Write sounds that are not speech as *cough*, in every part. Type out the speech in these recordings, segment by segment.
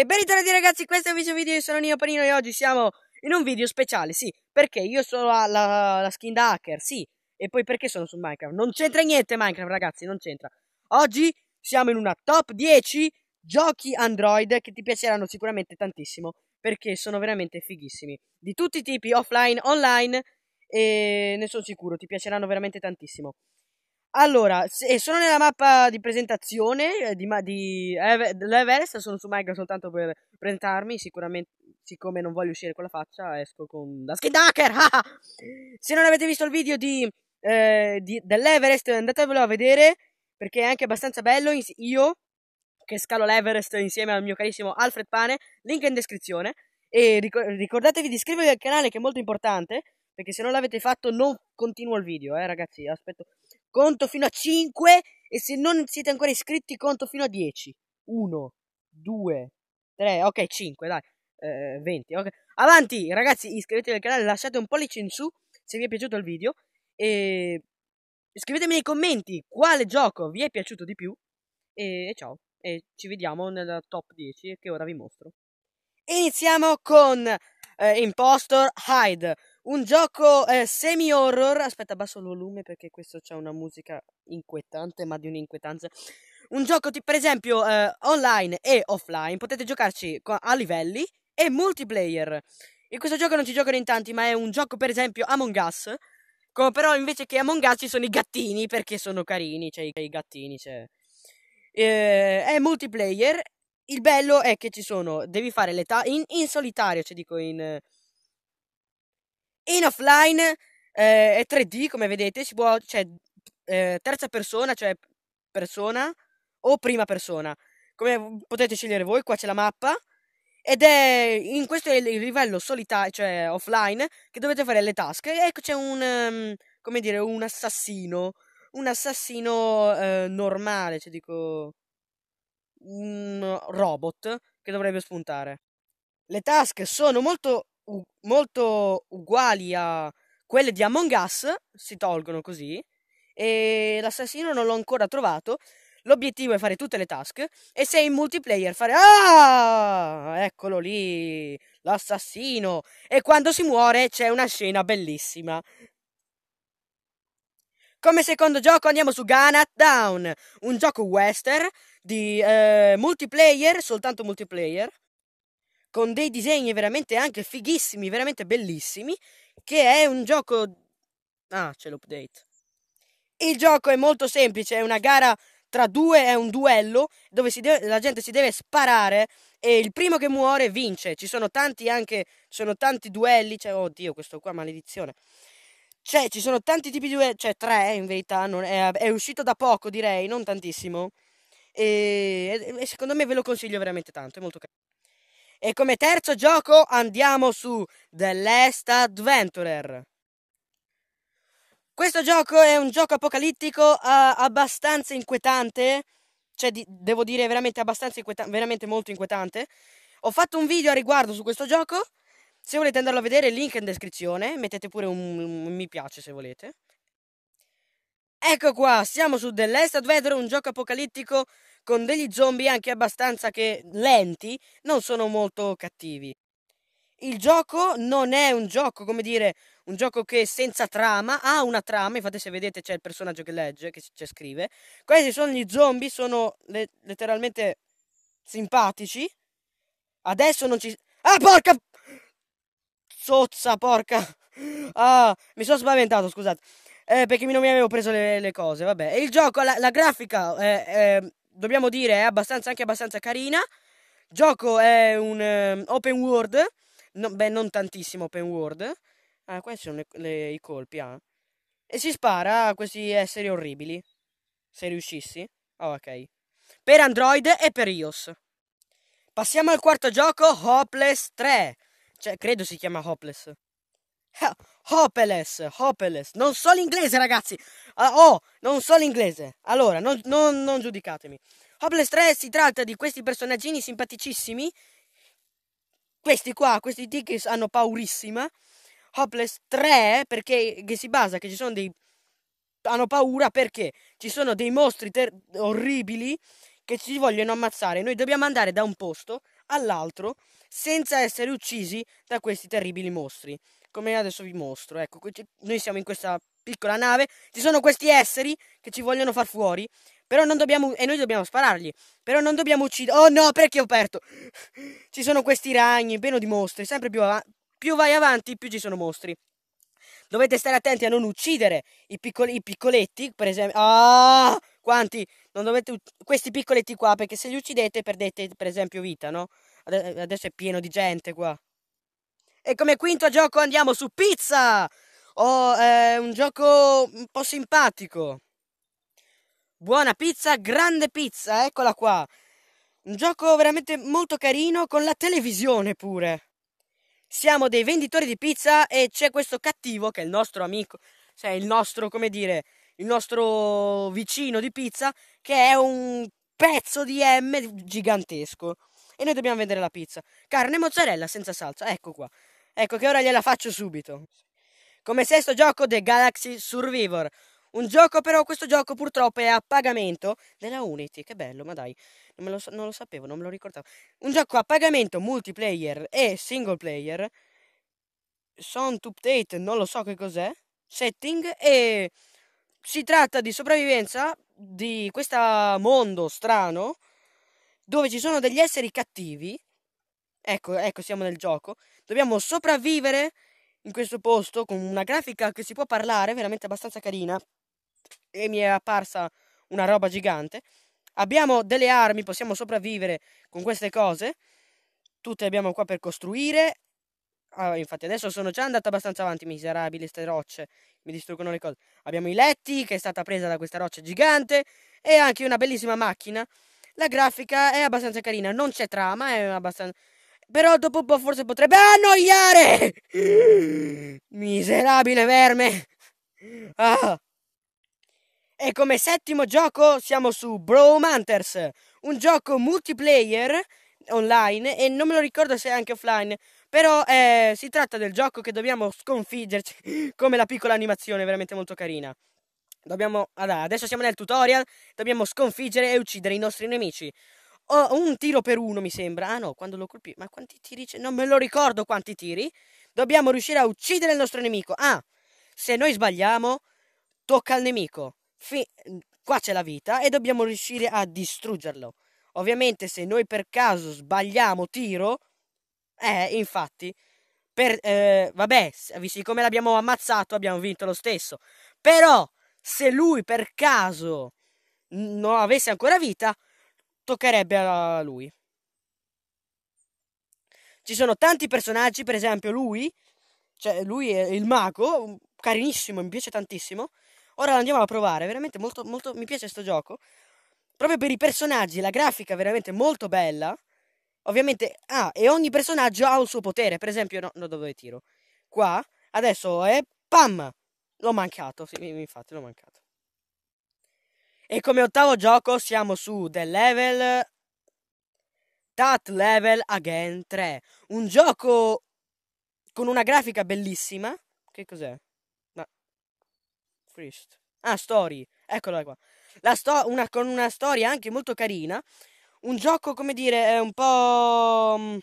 E bentornati ragazzi, questo è un video, io sono Nino Panino e oggi siamo in un video speciale, sì, perché io sono alla, la skin da hacker, sì, e poi perché sono su Minecraft? Non c'entra niente Minecraft ragazzi, non c'entra. Oggi siamo in una top 10 giochi Android che ti piaceranno sicuramente tantissimo, perché sono veramente fighissimi. Di tutti i tipi, offline, online, e ne sono sicuro, ti piaceranno veramente tantissimo. Allora, se, eh, sono nella mappa di presentazione eh, di, di eh, sono su Minecraft soltanto per presentarmi, sicuramente siccome non voglio uscire con la faccia, esco con la skin hacker. *laughs* Ah, ah. se non avete visto il video di, eh, di, dell'Everest, andatevelo a vedere perché è anche abbastanza bello. Io che scalo l'Everest insieme al mio carissimo Alfred Pane, link in descrizione. E ricordatevi di iscrivervi al canale che è molto importante perché se non l'avete fatto non continuo il video, eh ragazzi, aspetto conto fino a 5 e se non siete ancora iscritti conto fino a 10. 1, 2, 3, ok 5 dai, eh, 20. Okay. Avanti ragazzi iscrivetevi al canale, lasciate un pollice in su se vi è piaciuto il video e scrivetemi nei commenti quale gioco vi è piaciuto di più e, e ciao e ci vediamo nella top 10 che ora vi mostro. Iniziamo con eh, Impostor Hide, un gioco eh, semi-horror. Aspetta, abbasso il volume perché questo c'è una musica inquietante, ma di un'inquietanza. Un gioco tipo, per esempio eh, online e offline, potete giocarci a livelli e multiplayer. In questo gioco non ci giocano in tanti, ma è un gioco per esempio Among Us. Come però invece che Among Us ci sono i gattini perché sono carini, cioè i, i gattini, cioè. Eh, è multiplayer il bello è che ci sono, devi fare le tappe in, in, solitario, cioè dico in, in offline eh, è 3D come vedete, si può, cioè eh, terza persona, cioè persona o prima persona, come potete scegliere voi, qua c'è la mappa ed è in questo è il livello solitario, cioè offline, che dovete fare le task. Ecco c'è un, um, come dire, un assassino, un assassino eh, normale, cioè dico un robot che dovrebbe spuntare. Le tasche sono molto, u- molto uguali a quelle di Among Us, si tolgono così, e l'assassino non l'ho ancora trovato. L'obiettivo è fare tutte le task e se in multiplayer fare Ah! Eccolo lì, l'assassino. E quando si muore c'è una scena bellissima. Come secondo gioco andiamo su Ganat Down, un gioco western di eh, multiplayer, soltanto multiplayer, con dei disegni veramente anche fighissimi, veramente bellissimi, che è un gioco... Ah, c'è l'update. Il gioco è molto semplice, è una gara tra due è un duello dove deve, la gente si deve sparare e il primo che muore vince. Ci sono tanti anche, sono tanti duelli, cioè, oddio questo qua maledizione. Cioè, ci sono tanti tipi di web, cioè tre eh, in verità, è, è, uscito da poco direi, non tantissimo. E, e, secondo me ve lo consiglio veramente tanto, è molto carino. E come terzo gioco andiamo su The Last Adventurer. Questo gioco è un gioco apocalittico uh, abbastanza inquietante, cioè di, devo dire veramente abbastanza inquietante, veramente molto inquietante. Ho fatto un video a riguardo su questo gioco se volete andarlo a vedere, link in descrizione. Mettete pure un, un mi piace se volete. Ecco qua, siamo su The Last Adventure, un gioco apocalittico con degli zombie anche abbastanza che lenti, non sono molto cattivi. Il gioco non è un gioco, come dire, un gioco che senza trama, ha una trama, infatti se vedete c'è il personaggio che legge, che c'è scrive. Questi sono gli zombie, sono le- letteralmente simpatici. Adesso non ci... Ah porca... Sozza, porca. Ah, mi sono spaventato, scusate. Eh, perché non mi avevo preso le, le cose, vabbè. il gioco, la, la grafica, eh, eh, dobbiamo dire, è abbastanza, anche abbastanza carina. Il gioco è un eh, open world. No, beh, non tantissimo open world. Ah, questi sono le, le, i colpi, ah. E si spara a questi esseri orribili. Se riuscissi. Oh, ok. Per Android e per iOS. Passiamo al quarto gioco, Hopeless 3. Cioè, credo si chiama Hopeless. Hopeless, Hopeless. Non so l'inglese, ragazzi. Ah, oh, non so l'inglese. Allora, non, non, non giudicatemi. Hopeless 3 si tratta di questi personaggini simpaticissimi. Questi qua, questi tickets hanno paurissima. Hopeless 3 perché si basa che ci sono dei... Hanno paura perché ci sono dei mostri ter... orribili che ci vogliono ammazzare. Noi dobbiamo andare da un posto all'altro senza essere uccisi da questi terribili mostri. Come adesso vi mostro, ecco, noi siamo in questa piccola nave, ci sono questi esseri che ci vogliono far fuori, però non dobbiamo, e noi dobbiamo sparargli, però non dobbiamo uccidere, oh no, perché ho aperto? *laughs* ci sono questi ragni, pieno di mostri, sempre più, av- più vai avanti, più ci sono mostri. Dovete stare attenti a non uccidere i, piccoli, i piccoletti, per esempio... Ah! Oh! quanti, non dovete, questi piccoletti qua, perché se li uccidete perdete per esempio vita, no? Eh, adesso è pieno di gente qua. E come quinto gioco andiamo su Pizza! Oh, è eh, un gioco un po' simpatico. Buona pizza, grande pizza, eccola qua. Un gioco veramente molto carino con la televisione pure. Siamo dei venditori di pizza e c'è questo cattivo che è il nostro amico, cioè il nostro, come dire, il nostro vicino di pizza che è un pezzo di M gigantesco. E noi dobbiamo vendere la pizza. Carne e mozzarella senza salsa, ecco qua. Ecco che ora gliela faccio subito. Come sesto gioco The Galaxy Survivor. Un gioco però, questo gioco purtroppo è a pagamento della Unity, che bello, ma dai, non lo, non, lo, sapevo, non me lo ricordavo. Un gioco a pagamento multiplayer e single player, sound update, non lo so che cos'è, setting e si tratta di sopravvivenza di questo mondo strano dove ci sono degli esseri cattivi. Ecco, ecco, siamo nel gioco. Dobbiamo sopravvivere in questo posto con una grafica che si può parlare, veramente abbastanza carina. E mi è apparsa una roba gigante. Abbiamo delle armi, possiamo sopravvivere con queste cose. Tutte abbiamo qua per costruire. Ah, infatti adesso sono già andato abbastanza avanti, miserabili queste rocce, mi distruggono le cose. Abbiamo i letti, che è stata presa da questa roccia gigante, e anche una bellissima macchina. La grafica è abbastanza carina, non c'è trama, è abbastanza... Però dopo un po' forse potrebbe annoiare! *laughs* Miserabile verme! Ah. E come settimo gioco siamo su Bromanters, un gioco multiplayer online e non me lo ricordo se è anche offline, però eh, si tratta del gioco che dobbiamo sconfiggerci *gasps* come la piccola animazione, veramente molto carina. Dobbiamo, adesso siamo nel tutorial, dobbiamo sconfiggere e uccidere i nostri nemici. Oh, un tiro per uno mi sembra. Ah no, quando lo colpi. Ma quanti tiri c'è? Non me lo ricordo quanti tiri. Dobbiamo riuscire a uccidere il nostro nemico. Ah, se noi sbagliamo, tocca al nemico. Fi- qua c'è la vita e dobbiamo riuscire a distruggerlo. Ovviamente se noi per caso sbagliamo tiro, eh, infatti. Per, eh, vabbè, siccome l'abbiamo ammazzato, abbiamo vinto lo stesso. Però, se lui per caso non avesse ancora vita, toccherebbe a lui. Ci sono tanti personaggi, per esempio lui, cioè lui è il mago, carinissimo, mi piace tantissimo. Ora lo andiamo a provare, veramente molto, molto mi piace questo gioco. Proprio per i personaggi, la grafica è veramente molto bella. Ovviamente, ah, e ogni personaggio ha un suo potere. Per esempio, no, no dove tiro? Qua, adesso è PAM! L'ho mancato, sì, infatti l'ho mancato. E come ottavo gioco siamo su The Level... That Level Again 3. Un gioco con una grafica bellissima. Che cos'è? Ma... First. Ah, Story. Eccola qua. Sto- una, con una storia anche molto carina un gioco, come dire, eh, un po'... Mm,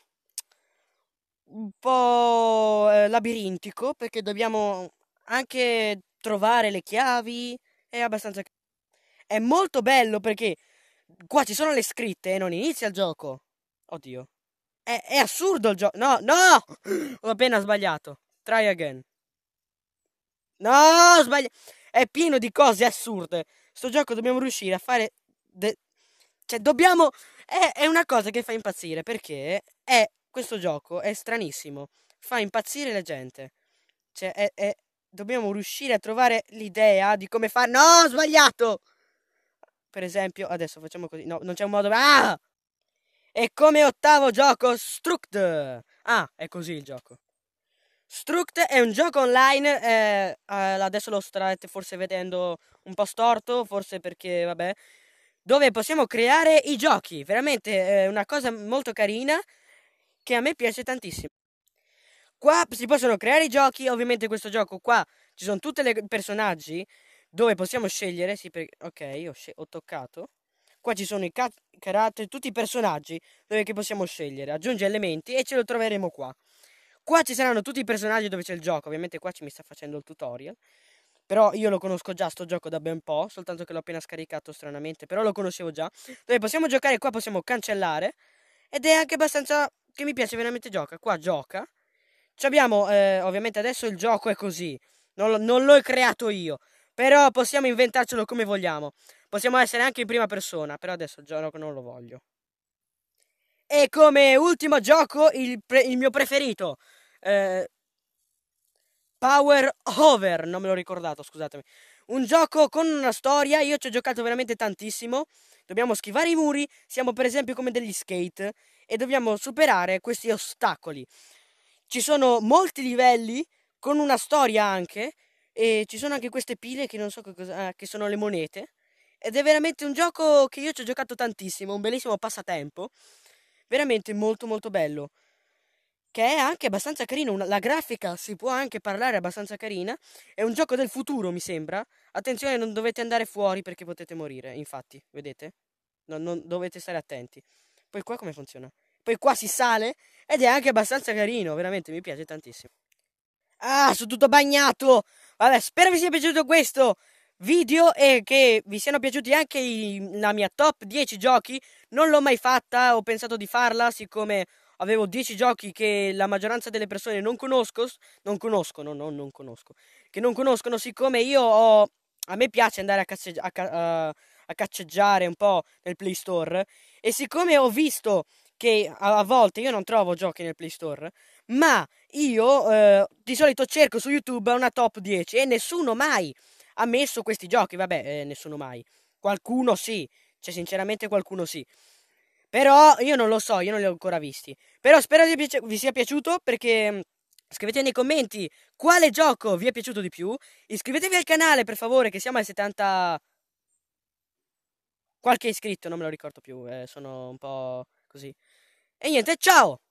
un po' eh, labirintico, perché dobbiamo anche trovare le chiavi, è abbastanza... È molto bello perché qua ci sono le scritte e non inizia il gioco. Oddio. È, è assurdo il gioco. No, no! Ho appena sbagliato. Try again. No, sbaglio. È pieno di cose assurde. Sto gioco dobbiamo riuscire a fare de- cioè, dobbiamo... È, è una cosa che fa impazzire, perché è... questo gioco è stranissimo. Fa impazzire la gente. Cioè, è, è... dobbiamo riuscire a trovare l'idea di come fare... No, ho sbagliato! Per esempio, adesso facciamo così. No, non c'è un modo... Ah! E come ottavo gioco, Struct. Ah, è così il gioco. Struct è un gioco online, eh, eh adesso lo starete forse vedendo un po' storto, forse perché, vabbè, dove possiamo creare i giochi. Veramente eh, una cosa molto carina che a me piace tantissimo. Qua si possono creare i giochi, ovviamente questo gioco qua ci sono tutti i personaggi dove possiamo scegliere, sì, per... ok, ho, sce... ho, toccato. Qua ci sono i ca... caratteri, tutti i personaggi dove possiamo scegliere, aggiungi elementi e ce lo troveremo qua. Qua ci saranno tutti i personaggi dove c'è il gioco, ovviamente qua ci mi sta facendo il tutorial. Però io lo conosco già sto gioco da ben po', soltanto che l'ho appena scaricato stranamente, però lo conoscevo già. Dove possiamo giocare qua, possiamo cancellare. Ed è anche abbastanza... che mi piace veramente gioca. Qua gioca. Ci abbiamo, eh, ovviamente adesso il gioco è così. Non, non l'ho creato io. Però possiamo inventarcelo come vogliamo. Possiamo essere anche in prima persona, però adesso il gioco non lo voglio. E come ultimo gioco, il, il mio preferito. Eh, Power Over, non me l'ho ricordato, scusatemi. Un gioco con una storia, io ci ho giocato veramente tantissimo. Dobbiamo schivare i muri, siamo per esempio come degli skate e dobbiamo superare questi ostacoli. Ci sono molti livelli con una storia anche e ci sono anche queste pile che non so che, cosa, eh, che sono le monete ed è veramente un gioco che io ci ho giocato tantissimo, un bellissimo passatempo, veramente molto molto bello che è anche abbastanza carino, una, la grafica si può anche parlare abbastanza carina, è un gioco del futuro mi sembra, attenzione non dovete andare fuori perché potete morire, infatti, vedete? Non, non, dovete stare attenti. Poi qua come funziona? Poi qua si sale ed è anche abbastanza carino, veramente mi piace tantissimo. Ah, sono tutto bagnato! Vabbè, spero vi sia piaciuto questo video e che vi siano piaciuti anche i, la mia top 10 giochi. Non l'ho mai fatta, ho pensato di farla siccome avevo 10 giochi che la maggioranza delle persone non conosco, non conoscono, no, non conosco, che non conoscono siccome io ho, a me piace andare a, casseggi- a, ca- a cazzeggiare un po' nel Play Store e siccome ho visto che a, volte io non trovo giochi nel Play Store, ma io eh, di solito cerco su YouTube una top 10 e nessuno mai ha messo questi giochi, vabbè, eh, nessuno mai. Qualcuno sì, cioè sinceramente qualcuno sì. Però io non lo so, io non li ho ancora visti. Però spero vi, piaci- vi sia piaciuto perché mm, scrivete nei commenti quale gioco vi è piaciuto di più. Iscrivetevi al canale per favore che siamo ai 70... Qualche iscritto, non me lo ricordo più, eh, sono un po' così. E niente, ciao!